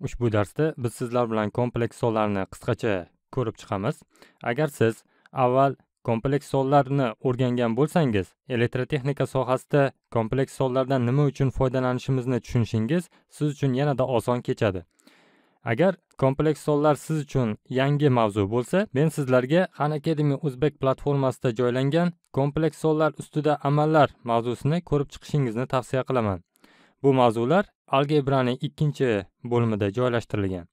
ushbu darsda biz sizlar bilan kompleks sonlarni qisqacha ko'rib chiqamiz agar siz avval kompleks sonlarni o'rgangan bo'lsangiz elektrotexnika sohasida kompleks sonlardan nima uchun foydalanishimizni tushunishingiz siz uchun yanada oson kechadi agar kompleks sonlar siz uchun yangi mavzu bo'lsa men sizlarga han academy o'zbek platformasida joylangan kompleks sonlar ustida amallar mavzusini ko'rib chiqishingizni tavsiya qilaman bu mavzular algebraning ikkinchi bo'limida joylashtirilgan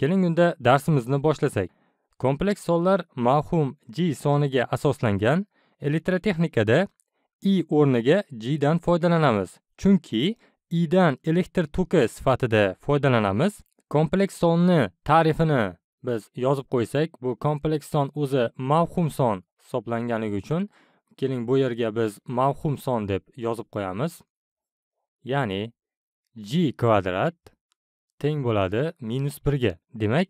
keling unda darsimizni boshlasak kompleks sonlar mavhum g soniga asoslangan elektrotexnikada i o'rniga g dan foydalanamiz chunki i dan elektr toki sifatida foydalanamiz kompleks sonni ta'rifini biz yozib qo'ysak bu kompleks son o'zi mavhum son hisoblanganligi uchun keling bu yerga biz mavhum son deb yozib qo'yamiz ya'ni g kvadrat teng bo'ladi minus birga demak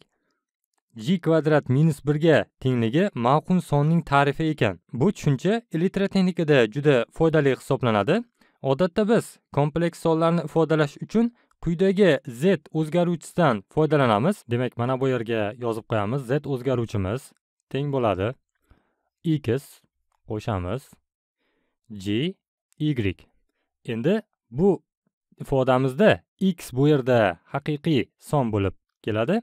g kvadrat minus birga tengligi mavhum sonning tarifi ekan bu tushuncha elektrotexnikada juda foydali hisoblanadi odatda biz kompleks sonlarni ifodalash uchun quyidagi z o'zgaruvchisidan foydalanamiz demak mana bu yerga yozib qo'yamiz z o'zgaruvchimiz teng bo'ladi x qo'shamiz g y endi bu ifodamizda x bu yerda haqiqiy son bo'lib keladi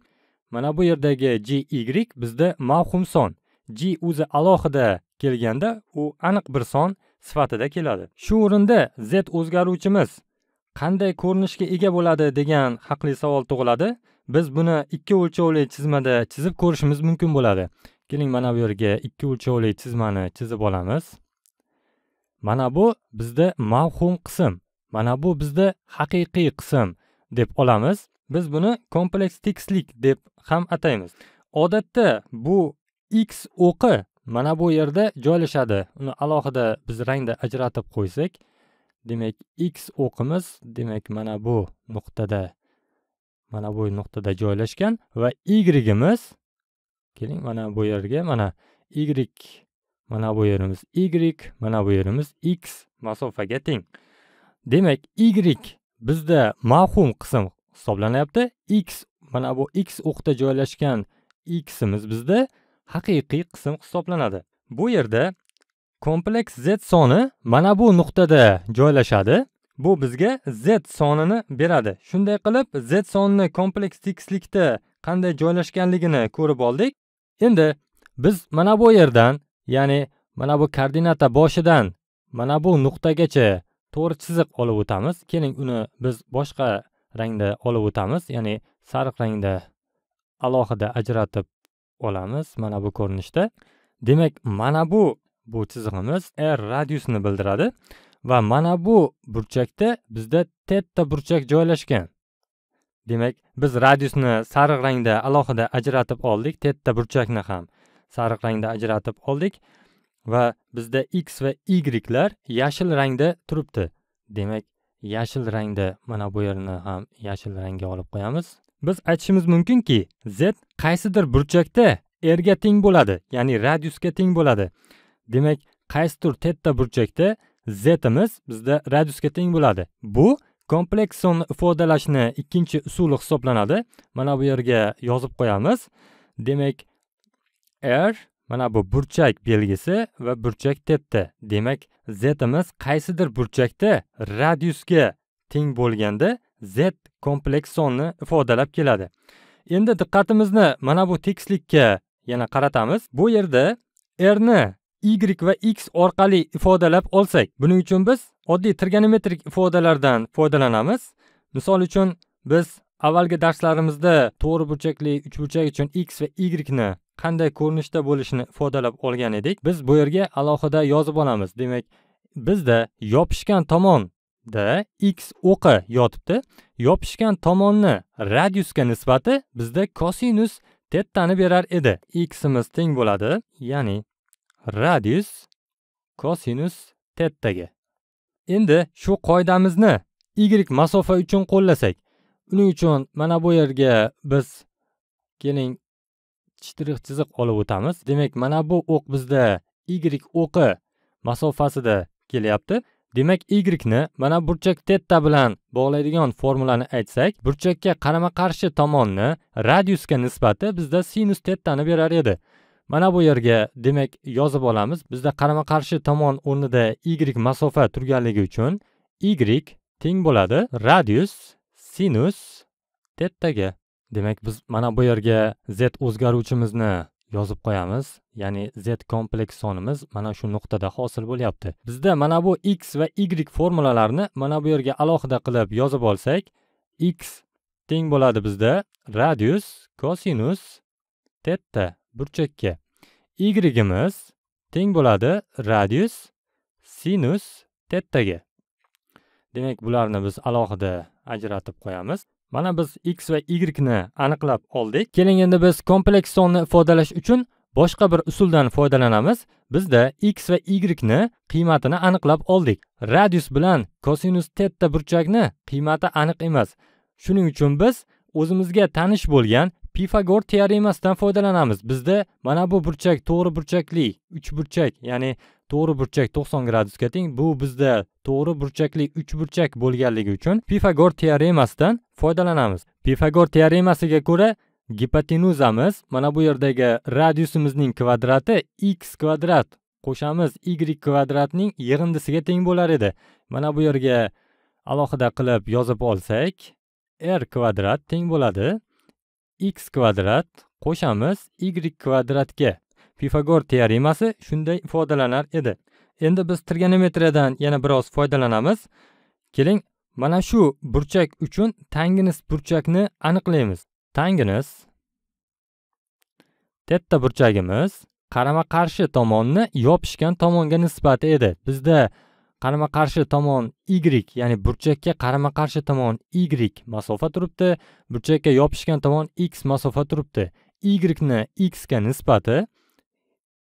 mana bu yerdagi g y bizda mavhum son g o'zi alohida kelganda u aniq bir son sifatida keladi shu o'rinda z o'zgaruvchimiz qanday ko'rinishga ega bo'ladi degan haqli savol tug'iladi biz buni ikki o'lchovli chizmada chizib ko'rishimiz mumkin bo'ladi keling mana bu yerga ikki o'lchovli chizmani chizib olamiz mana bu bizda mavhum qism mana bu bizda haqiqiy qism deb olamiz biz buni kompleks tekislik deb ham ataymiz odatda bu x o'qi mana bu yerda joylashadi uni alohida biz rangda ajratib qo'ysak demak x o'qimiz demak mana bu nuqtada mana bu nuqtada joylashgan va yigimiz keling mana bu yerga mana y mana bu yerimiz y mana bu yerimiz x masofaga teng demak y bizda mavhum qism hisoblanyapti x mana bu x o'qda joylashgan ximiz bizda haqiqiy qism hisoblanadi bu yerda kompleks z soni mana bu nuqtada joylashadi bu bizga z sonini beradi shunday qilib z sonini kompleks tekislikda qanday joylashganligini ko'rib oldik endi biz mana bu yerdan ya'ni mana bu koordinata boshidan mana bu nuqtagacha to'g'ri chiziq olib o'tamiz keling uni biz boshqa rangda olib o'tamiz ya'ni sariq rangda alohida ajratib olamiz mana bu ko'rinishda demak mana bu bu chizig'imiz r radiusni bildiradi va mana bu burchakda bizda tetta burchak joylashgan demak biz radiusni sariq rangda alohida ajratib oldik tetta burchakni ham sariq rangda ajratib oldik va bizda x va lar yashil rangda turibdi demak yashil rangda mana bu yerni ham yashil rangga olib qo'yamiz biz aytishimiz mumkinki z qaysidir burchakda ga teng bo'ladi ya'ni radiusga teng bo'ladi demak qaysidir tetta burchakda zimiz bizda radiusga teng bo'ladi bu kompleks sonni ifodalashni ikkinchi usuli hisoblanadi mana bu yerga yozib qo'yamiz demak r mana bu burchak belgisi va burchak tepdi demak zimiz qaysidir burchakda radiusga teng bo'lganda z kompleks sonni ifodalab keladi endi diqqatimizni mana bu tekislikka yana qaratamiz bu yerda rni y va x orqali ifodalab olsak buning uchun biz oddiy trigonometrik ifodalardan foydalanamiz misol uchun biz avvalgi darslarimizda to'g'ri burchakli uchburchak uchun x va y ni qanday ko'rinishda bo'lishini ifodalab olgan edik biz bu yerga alohida yozib olamiz demak bizda yopishgan tomonda x o'qi yotibdi yopishgan tomonni radiusga nisbati bizda kosinus tetani berar edi ximiz teng bo'ladi ya'ni radius kosinus tettaga endi shu qoidamizni y masofa uchun qo'llasak uning uchun mana bu yerga biz keling shtrix chiziq olib o'tamiz demak mana bu o'q bizda y o'qi masofasida kelyapti demak y ni mana burchak tetta bilan bog'laydigan formulani aytsak burchakka qarama qarshi tomonni radiusga nisbati bizda sinus tettani berar edi mana bu yerga demak yozib olamiz bizda qarama qarshi tomon o'rnida y masofa turganligi uchun y teng bo'ladi radius sinus tettaga demak biz mana bu yerga z o'zgaruvchimizni yozib qo'yamiz ya'ni z kompleks sonimiz mana shu nuqtada hosil bo'lyapti bizda mana bu x va y formulalarni mana bu yerga alohida qilib yozib olsak x teng bo'ladi bizda radius kosinus tetta burchakka yimiz teng bo'ladi radius sinus tettaga demak bularni biz alohida ajratib qo'yamiz mana biz x va y ni aniqlab oldik keling endi biz kompleks sonni ifodalash uchun boshqa bir usuldan foydalanamiz bizda x va y ni qiymatini aniqlab oldik radius bilan kosinus tetta burchakni qiymati aniq emas shuning uchun biz o'zimizga tanish bo'lgan pifagor teoremasidan foydalanamiz bizda mana bu burchak to'g'ri burchakli uchburchak ya'ni to'g'ri burchak to'qson gradusga teng bu bizda to'g'ri burchakli uchburchak bo'lganligi uchun pifagor teoremasidan foydalanamiz pifagor teoremasiga ko'ra gipotenuzamiz mana bu yerdagi radiusimizning kvadrati x kvadrat qo'shamiz y kvadratning yig'indisiga teng bo'lar edi mana bu yerga alohida qilib yozib olsak r kvadrat teng bo'ladi x kvadrat qo'shamiz y kvadratga pifagor teoremasi shunday ifodalanar edi endi biz trigonometriyadan yana biroz foydalanamiz keling mana shu burchak uchun tanginis burchakni aniqlaymiz tanginis tetta burchagimiz qarama qarshi tomonni yopishgan tomonga nisbati edi bizda qarama qarshi tomon y ya'ni burchakka qarama qarshi tomon y masofa turibdi burchakka yopishgan tomon x masofa turibdi y ni x ga nisbati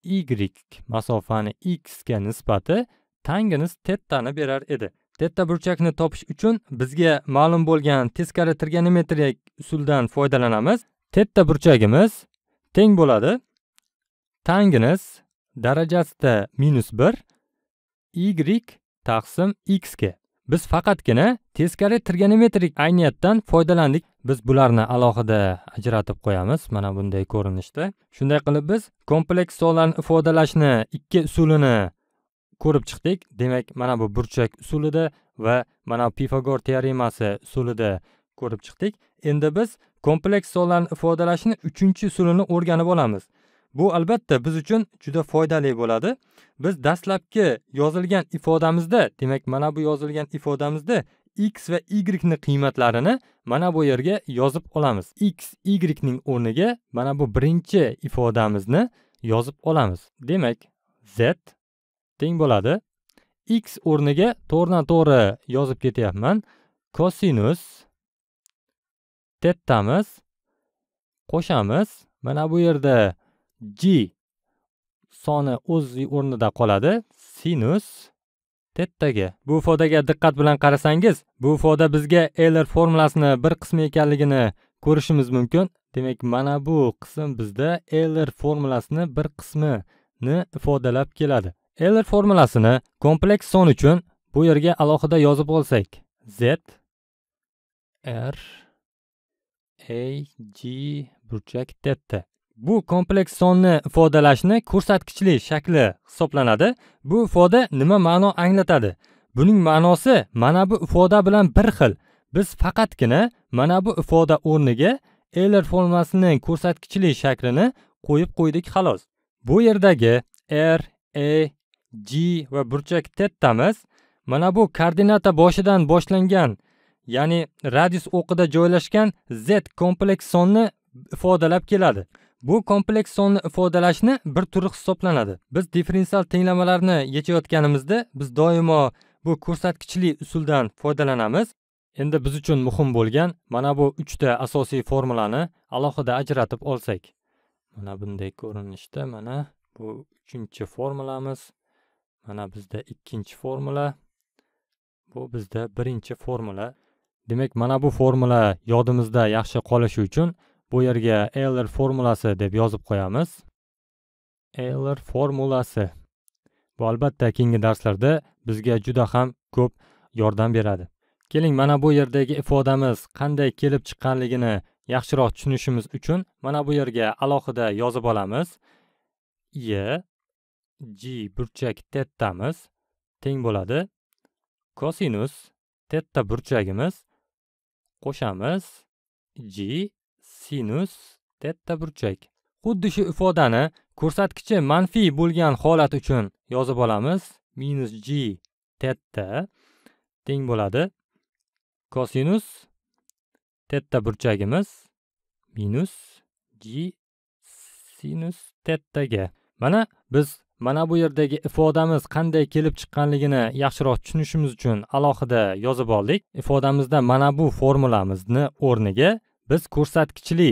y masofani x ga nisbati tangens tettani berar edi tetta burchakni topish uchun bizga ma'lum bo'lgan teskari trigonometriya usuldan foydalanamiz tetta burchagimiz teng bo'ladi tangens darajasida minus bir y taqsim x ga biz faqatgina teskari trigonometrik ayniyatdan foydalandik biz bularni alohida ajratib qo'yamiz mana bunday ko'rinishda shunday qilib biz kompleks sonlarni ifodalashni ikki usulini ko'rib chiqdik demak mana bu burchak usulida va mana pifagor teoremasi usulida ko'rib chiqdik endi biz kompleks sonlarni ifodalashni uchinchi usulini o'rganib olamiz bu albatta biz uchun juda foydali bo'ladi biz dastlabki yozilgan ifodamizda demak mana bu yozilgan ifodamizda x va yni qiymatlarini mana bu yerga yozib olamiz x yning o'rniga mana bu birinchi ifodamizni yozib olamiz demak z teng bo'ladi x o'rniga to'g'ridan to'g'ri yozib ketyapman kosinus tettamiz qo'shamiz mana bu yerda g soni o'z o'rnida qoladi sinus tettaga bu ifodaga diqqat bilan qarasangiz bu ifoda bizga Euler formulasini bir qismi ekanligini ko'rishimiz mumkin demak mana bu qism bizda Euler formulasini bir qismini ifodalab keladi Euler formulasini kompleks son uchun bu yerga alohida yozib olsak z r a g burchak tetta Bu kompleks sonni ifodalashni ko'rsatkichli shakli hisoblanadi. Bu ifoda nima ma'no anglatadi? Buning ma'nosi mana bu ifoda bilan bir xil. Biz faqatgina mana bu ifoda o'rniga Euler formulasining ko'rsatkichli shaklini qo'yib qo'ydik xolos. Bu yerdagi r, e, g va burchak tettamiz mana bu koordinata boshidan boshlangan, ya'ni radius o'qida joylashgan z kompleks sonni ifodalab keladi. Bu kompleks sonni ifodalashni bir turi hisoblanadi. Biz differensial tenglamalarni yechayotganimizda biz doimo bu ko'rsatkichli usuldan foydalanamiz. Endi biz uchun muhim bo'lgan mana bu 3 ta asosiy formulani alohida ajratib olsak. Mana bunday ko'rinishda mana bu 3 formulamiz. Mana bizda 2 formula. Bu bizda 1 formula. Demak, mana bu formula yodimizda yaxshi qolishi uchun bu yerga Euler formulasi deb yozib qo'yamiz Euler formulasi bu albatta keyingi darslarda bizga juda ham ko'p yordam beradi keling mana bu yerdagi ifodamiz qanday kelib chiqqanligini yaxshiroq tushunishimiz uchun mana bu yerga alohida yozib olamiz e g burchak tettamiz teng bo'ladi kosinus tetta burchagimiz qo'shamiz g sinus tetta burchak xuddi shu ifodani ko'rsatkichi manfiy bo'lgan holat uchun yozib olamiz minus g tetta teng bo'ladi kosinus tetta burchagimiz minus g sinus tettaga mana biz mana bu yerdagi ifodamiz qanday kelib chiqqanligini yaxshiroq tushunishimiz uchun alohida yozib oldik ifodamizda mana bu formulamizni o'rniga biz ko'rsatkichli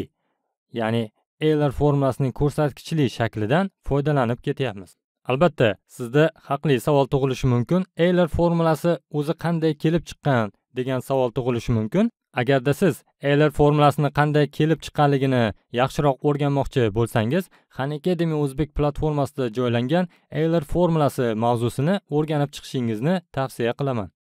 ya'ni Euler formulasining ko'rsatkichli shaklidan foydalanib ketyapmiz albatta sizda haqli savol tug'ilishi mumkin Euler formulasi o'zi qanday kelib chiqqan degan savol tug'ilishi mumkin agarda siz Euler formulasini qanday kelib chiqqanligini yaxshiroq o'rganmoqchi bo'lsangiz hanakademy o'zbek platformasida joylangan Euler formulasi mavzusini o'rganib chiqishingizni tavsiya qilaman